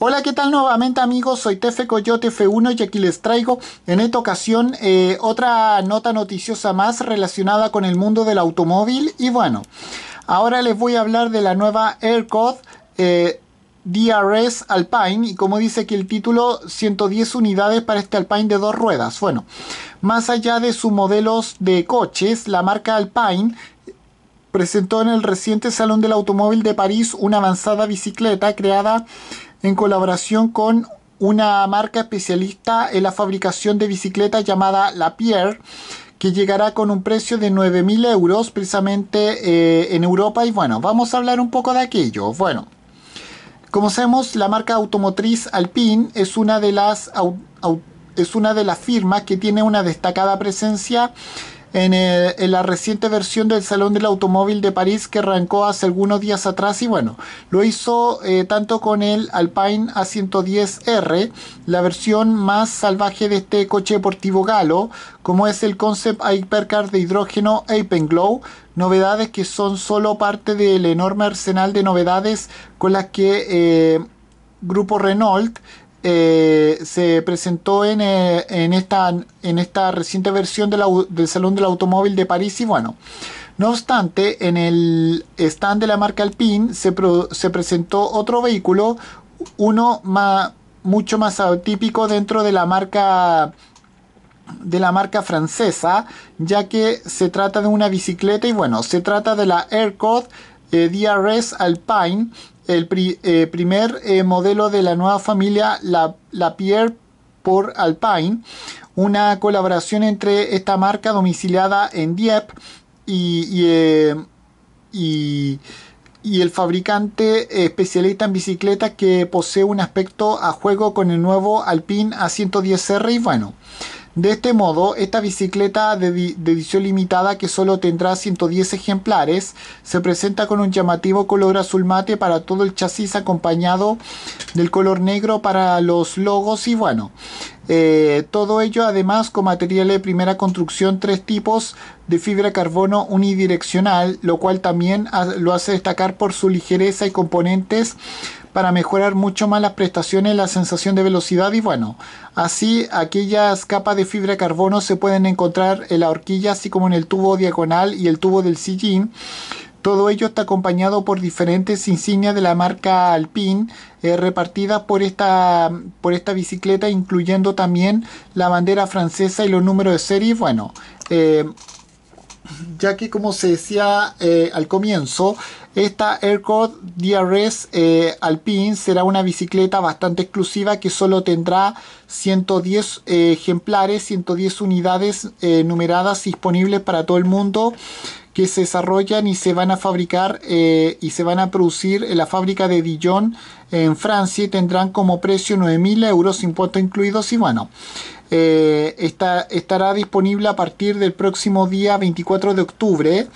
Hola, ¿qué tal nuevamente amigos? Soy Tefe Coyote F1 y aquí les traigo en esta ocasión eh, otra nota noticiosa más relacionada con el mundo del automóvil. Y bueno, ahora les voy a hablar de la nueva AirCode eh, DRS Alpine y como dice aquí el título, 110 unidades para este Alpine de dos ruedas. Bueno, más allá de sus modelos de coches, la marca Alpine presentó en el reciente Salón del Automóvil de París una avanzada bicicleta creada en colaboración con una marca especialista en la fabricación de bicicletas llamada La Pierre, que llegará con un precio de 9.000 euros precisamente eh, en Europa. Y bueno, vamos a hablar un poco de aquello. Bueno, como sabemos, la marca automotriz Alpine es una de las, es una de las firmas que tiene una destacada presencia eh, en, la reciente versión del Salón del Automóvil de París que arrancó hace algunos días atrás y bueno, lo hizo eh, tanto con el Alpine A110R, la versión más salvaje de este coche deportivo galo, como es el Concept Hypercar de hidrógeno Glow, novedades que son solo parte del enorme arsenal de novedades con las que eh, Grupo Renault eh, se presentó eh, en, esta, en esta reciente versión del Salón del Automóvil de París y bueno, no obstante, en el stand de la marca Alpine se, se presentó otro vehículo, uno más, mucho más atípico dentro de la marca de la marca francesa, ya que se trata de una bicicleta y bueno, se trata de la Aircode. Eh, DRS Alpine, el eh, primer eh, modelo de la nueva familia la, Pierre por Alpine, una colaboración entre esta marca domiciliada en Dieppe y, y el fabricante especialista en bicicletas que posee un aspecto a juego con el nuevo Alpine A110R y bueno, de este modo, esta bicicleta de, edición limitada que solo tendrá 110 ejemplares se presenta con un llamativo color azul mate para todo el chasis acompañado del color negro para los logos y bueno, eh, todo ello además con material de primera construcción, tres tipos de fibra carbono unidireccional, lo cual también lo hace destacar por su ligereza y componentes para mejorar mucho más las prestaciones, la sensación de velocidad y bueno, así aquellas capas de fibra de carbono se pueden encontrar en la horquilla así como en el tubo diagonal y el tubo del sillín. Todo ello está acompañado por diferentes insignias de la marca Alpine eh, repartidas por esta, por esta bicicleta, incluyendo también la bandera francesa y los números de serie. Bueno, eh, ya que como se decía eh, al comienzo, esta Aircode DRS eh, Alpine será una bicicleta bastante exclusiva que solo tendrá 110 eh, ejemplares, 110 unidades eh, numeradas disponibles para todo el mundo que se desarrollan y se van a fabricar y se van a producir en la fábrica de Dijon en Francia y tendrán como precio 9.000 euros impuestos incluidos y bueno estará disponible a partir del próximo día 24 de octubre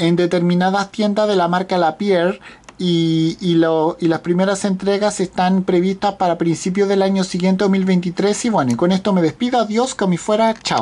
en determinadas tiendas de la marca Lapierre y, y, las primeras entregas están previstas para principios del año siguiente 2023 y bueno, y con esto me despido, adiós, que me fuera, chao.